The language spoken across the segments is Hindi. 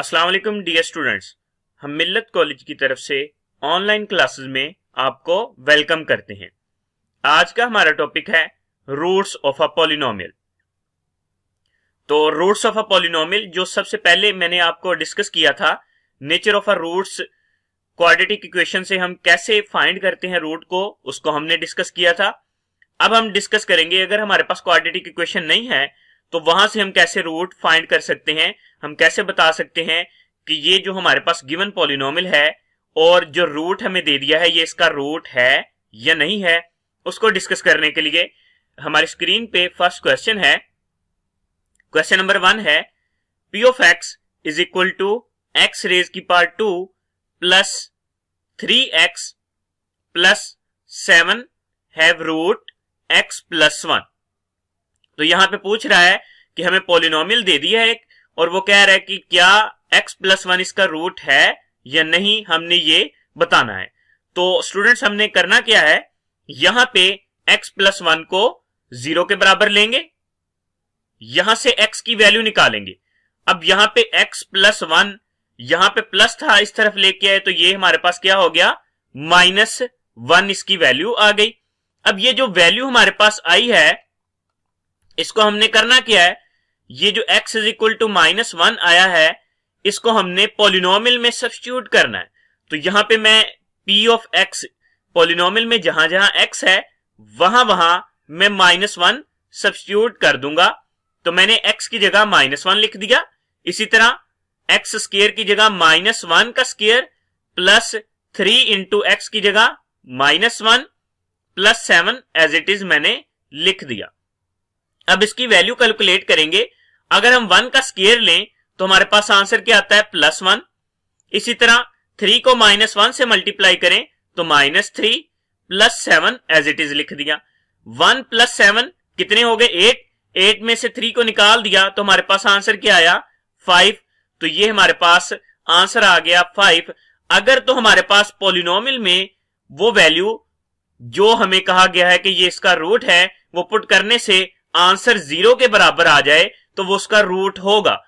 अस्सलाम वालेकुम डियर स्टूडेंट्स हम मिल्लत कॉलेज की तरफ से ऑनलाइन क्लासेस में आपको वेलकम करते हैं आज का हमारा टॉपिक है रूट्स ऑफ अ पॉलिनोमियल तो रूट्स ऑफ अ पॉलिनोमियल जो सबसे पहले मैंने आपको डिस्कस किया था nature of a roots quadratic equation से हम कैसे फाइंड करते हैं रूट को उसको हमने डिस्कस किया था अब हम डिस्कस करेंगे अगर हमारे पास क्वाड्रेटिक इक्वेशन नहीं है तो वहां से हम कैसे रूट फाइंड कर सकते हैं हम कैसे बता सकते हैं कि ये जो हमारे पास गिवन पॉलिनोमियल है और जो रूट हमें दे दिया है ये इसका रूट है या नहीं है उसको डिस्कस करने के लिए हमारी स्क्रीन पे फर्स्ट क्वेश्चन है क्वेश्चन नंबर वन है P of x is equal to x raise की power two plus three X plus seven have root x plus one तो यहाँ पे पूछ रहा है कि हमें पोलिनोमियल दे दिया है एक और वो कह रहा है कि क्या x प्लस वन इसका रूट है या नहीं हमने ये बताना है तो स्टूडेंट्स हमने करना क्या है यहां पे x प्लस वन को जीरो के बराबर लेंगे यहां से x की वैल्यू निकालेंगे अब यहां पे x प्लस वन यहां पे प्लस था इस तरफ लेके आए तो ये हमारे पास क्या हो गया माइनस वन इसकी वैल्यू आ गई अब ये जो वैल्यू हमारे पास आई है इसको हमने करना क्या है ये जो x is equal to minus one आया है इसको हमने पोलिनोमिल में सब्सिट्यूट करना है तो यहां पे मैं p ऑफ x पोलिनोमिल में जहां जहां x है वहां वहां मैं माइनस वन सब्सिट्यूट कर दूंगा तो मैंने x की जगह माइनस वन लिख दिया इसी तरह एक्स स्केयर की जगह माइनस वन का square plus three into X की जगह minus one plus seven as it is मैंने लिख दिया अब इसकी वैल्यू कैलकुलेट करेंगे अगर हम वन का स्केयर लें तो हमारे पास आंसर क्या आता है प्लस वन इसी तरह थ्री को माइनस वन से मल्टीप्लाई करें तो minus three plus seven as it is लिख दिया वन प्लस सेवन कितने हो गए एट एट में से थ्री को निकाल दिया तो हमारे पास आंसर क्या आया फाइव तो ये हमारे पास आंसर आ गया फाइव अगर तो हमारे पास पोलिनोमिल में वो वैल्यू जो हमें कहा गया है कि ये इसका रूट है वो पुट करने से आंसर जीरो के बराबर आ जाए तो वो उसका रूट होगा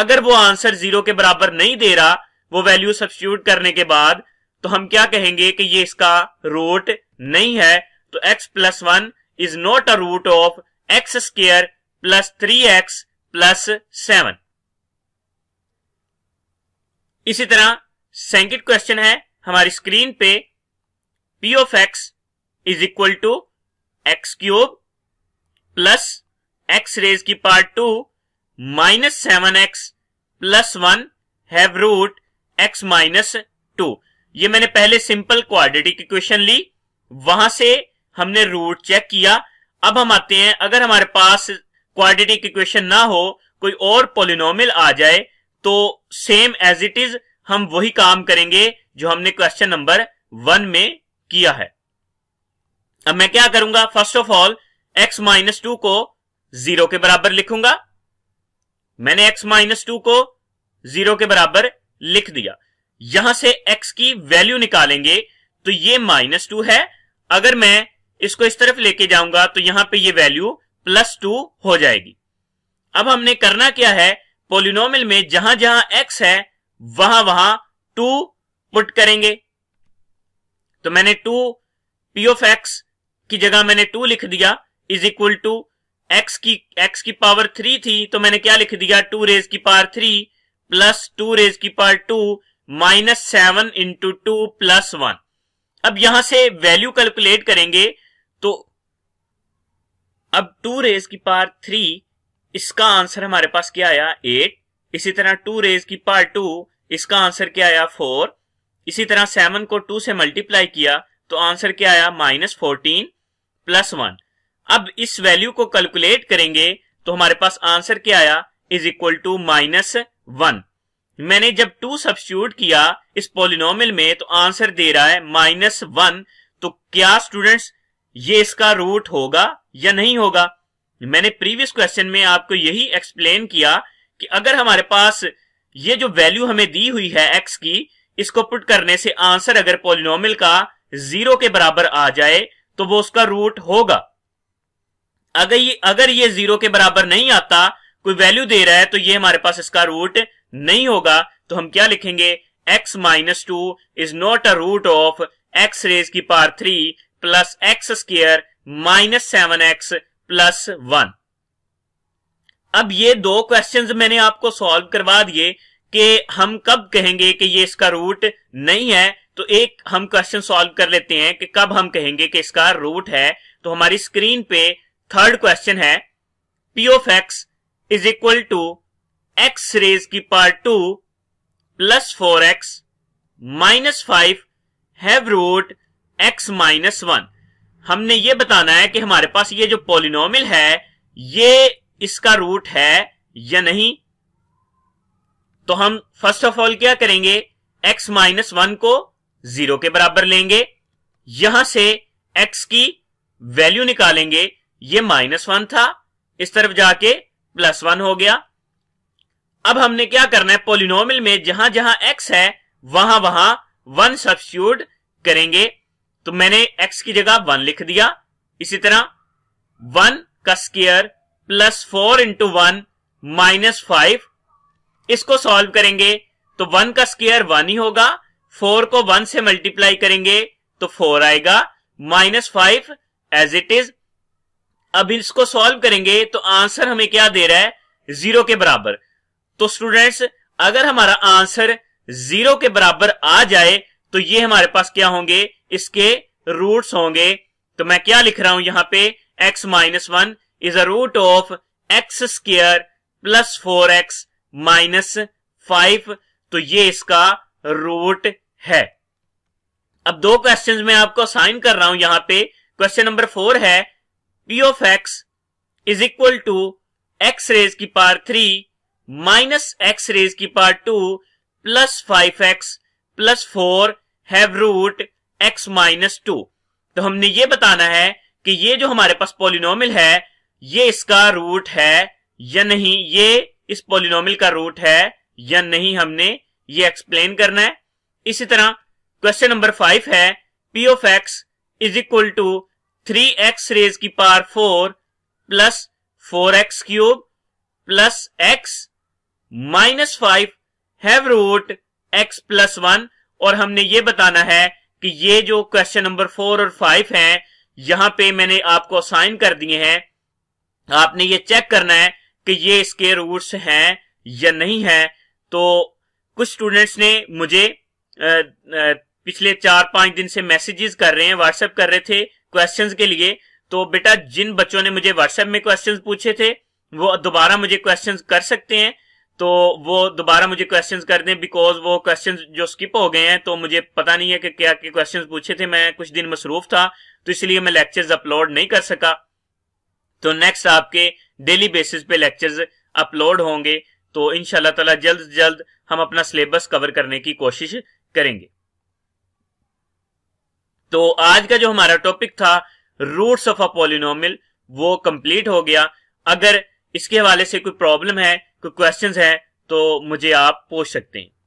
अगर वो आंसर जीरो के बराबर नहीं दे रहा वो वैल्यू सब्सिट्यूट करने के बाद तो हम क्या कहेंगे कि ये इसका रूट नहीं है तो X plus one is not a root of X square plus three X plus seven इसी तरह सेंकिट क्वेश्चन है हमारी स्क्रीन पे P of x is equal to X cube plus X raise की power two minus seven X plus one have root x minus two ये मैंने पहले सिंपल क्वाड्रेटिक इक्वेशन ली वहां से हमने रूट चेक किया अब हम आते हैं अगर हमारे पास क्वाड्रेटिक इक्वेशन ना हो कोई और पोलिनोमियल आ जाए तो सेम एज इट इज हम वही काम करेंगे जो हमने क्वेश्चन नंबर वन में किया है अब मैं क्या करूंगा first of all X minus two को जीरो के बराबर लिखूंगा मैंने एक्स माइनस टू को जीरो के बराबर लिख दिया यहां से एक्स की वैल्यू निकालेंगे तो ये माइनस टू है अगर मैं इसको इस तरफ लेके जाऊंगा तो यहां पे ये वैल्यू प्लस टू हो जाएगी अब हमने करना क्या है पोलिनोमिल में जहां जहां एक्स है वहां वहां टू पुट करेंगे तो मैंने टू पी ऑफ एक्स की जगह मैंने टू लिख दिया इज इक्वल टू एक्स की एक्स की पावर थ्री थी तो मैंने क्या लिख दिया टू रेज की power three plus two raise की power two minus seven into two plus one अब यहां से वैल्यू कैलकुलेट करेंगे तो अब टू रेज की पावर थ्री इसका आंसर हमारे पास क्या आया एट इसी तरह टू रेज की पावर टू इसका आंसर क्या आया फोर इसी तरह सेवन को टू से मल्टीप्लाई किया तो आंसर क्या आया माइनस फोर्टीन प्लस वन अब इस वैल्यू को कैलकुलेट करेंगे तो हमारे पास आंसर क्या आया is equal to minus one मैंने जब टू सब्सिट्यूट किया इस पोलिनोमियल में तो आंसर दे रहा है माइनस वन तो क्या स्टूडेंट्स ये इसका रूट होगा या नहीं होगा मैंने प्रीवियस क्वेश्चन में आपको यही एक्सप्लेन किया कि अगर हमारे पास ये जो वैल्यू हमें दी हुई है एक्स की इसको पुट करने से आंसर अगर पोलिनोमियल का जीरो के बराबर आ जाए तो वो उसका रूट होगा अगर ये अगर ये जीरो के बराबर नहीं आता कोई वैल्यू दे रहा है तो ये हमारे पास इसका रूट नहीं होगा तो हम क्या लिखेंगे X minus two is not a root of X raise की power three plus X square minus seven X plus one अब ये दो क्वेश्चंस मैंने आपको सॉल्व करवा दिए कि हम कब कहेंगे कि ये इसका रूट नहीं है तो एक हम क्वेश्चन सॉल्व कर लेते हैं कि कब हम कहेंगे कि इसका रूट है तो हमारी स्क्रीन पे थर्ड क्वेश्चन है P of x is equal to x raise की power two plus four x minus five have root x minus one हमने ये बताना है कि हमारे पास ये जो पोलिनोमिल है ये इसका रूट है या नहीं तो हम फर्स्ट ऑफ ऑल क्या करेंगे x माइनस वन को जीरो के बराबर लेंगे यहां से x की वैल्यू निकालेंगे ये माइनस वन था इस तरफ जाके प्लस वन हो गया अब हमने क्या करना है पोलिनोमिल में जहां जहां एक्स है वहां वहां वन सब्सिट्यूट करेंगे तो मैंने एक्स की जगह वन लिख दिया इसी तरह वन का square plus four into one minus five इसको सॉल्व करेंगे तो वन का स्केयर वन ही होगा फोर को वन से मल्टीप्लाई करेंगे तो फोर आएगा minus five as it is अब इसको सॉल्व करेंगे तो आंसर हमें क्या दे रहा है जीरो के बराबर तो स्टूडेंट्स अगर हमारा आंसर जीरो के बराबर आ जाए तो ये हमारे पास क्या होंगे इसके रूट्स होंगे तो मैं क्या लिख रहा हूं यहां पे x minus one is a root of x square plus four x minus five तो ये इसका रूट है अब दो क्वेश्चन में आपको साइन कर रहा हूं यहां पे क्वेश्चन नंबर फोर है P of x is equal to x raise की power three minus x raise की power two plus five x plus four have root x minus two तो हमने ये बताना है कि ये जो हमारे पास पोलिनोमिल है ये इसका रूट है या नहीं ये इस पोलिनोमिल का रूट है या नहीं हमने ये एक्सप्लेन करना है इसी तरह क्वेश्चन नंबर फाइव है P of x is equal to three x raise की power four plus four x cube plus x minus five have root x plus one और हमने ये बताना है कि ये जो क्वेश्चन नंबर फोर और फाइव हैं यहां पे मैंने आपको असाइन कर दिए हैं आपने ये चेक करना है कि ये इसके रूट्स हैं या नहीं है तो कुछ स्टूडेंट्स ने मुझे आ, आ, पिछले चार पांच दिन से मैसेजेस कर रहे हैं व्हाट्सएप कर रहे थे क्वेश्चन के लिए तो बेटा जिन बच्चों ने मुझे व्हाट्सएप में क्वेश्चन पूछे थे वो दोबारा मुझे क्वेश्चन कर सकते हैं तो वो दोबारा मुझे क्वेश्चंस कर दें बिकॉज वो क्वेश्चंस जो स्किप हो गए हैं तो मुझे पता नहीं है कि क्या के क्वेश्चंस पूछे थे मैं कुछ दिन मसरूफ था तो इसलिए मैं लेक्चर्स अपलोड नहीं कर सका तो नेक्स्ट आपके डेली बेसिस पे लेक्चर्स अपलोड होंगे तो इनशाला जल्द से जल्द हम अपना सिलेबस कवर करने की कोशिश करेंगे तो आज का जो हमारा टॉपिक था रूट्स ऑफ अ पोलिनोमिल वो कंप्लीट हो गया अगर इसके हवाले से कोई प्रॉब्लम है कोई क्वेश्चंस है तो मुझे आप पूछ सकते हैं